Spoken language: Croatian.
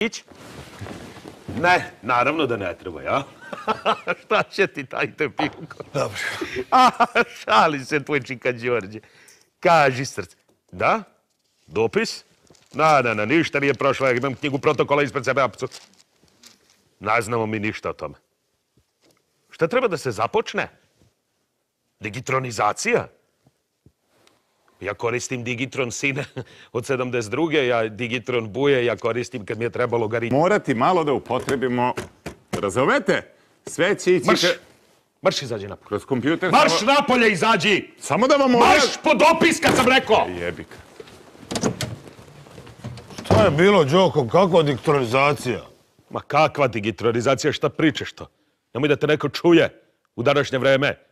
Ić? Ne, naravno da ne treba, ja? Šta će ti taj te Dobro. šali se tvoj čika Đorđe. Kaži srce. Da? Dopis? Na, na, na, ništa nije prošlo. Ja imam knjigu protokola ispred sebe, apcu. Ne znamo mi ništa o tome. Šta treba da se započne? Digitronizacija? Ja koristim Digitron Sine od 72. Ja Digitron Buje, ja koristim kad mi je trebalo ga Morati malo da upotrebimo, razumete? Sve će ići... Marš! Mrš izađi napolje. Kroz kompjuter... Mrš napolje izađi! Samo da vam moram... Mrš pod opis kad sam rekao! Jebika. Šta je bilo, Đoko? Kakva digitalizacija? Ma kakva digitalizacija? Šta pričeš to? Nemoj da te neko čuje u današnje vreme.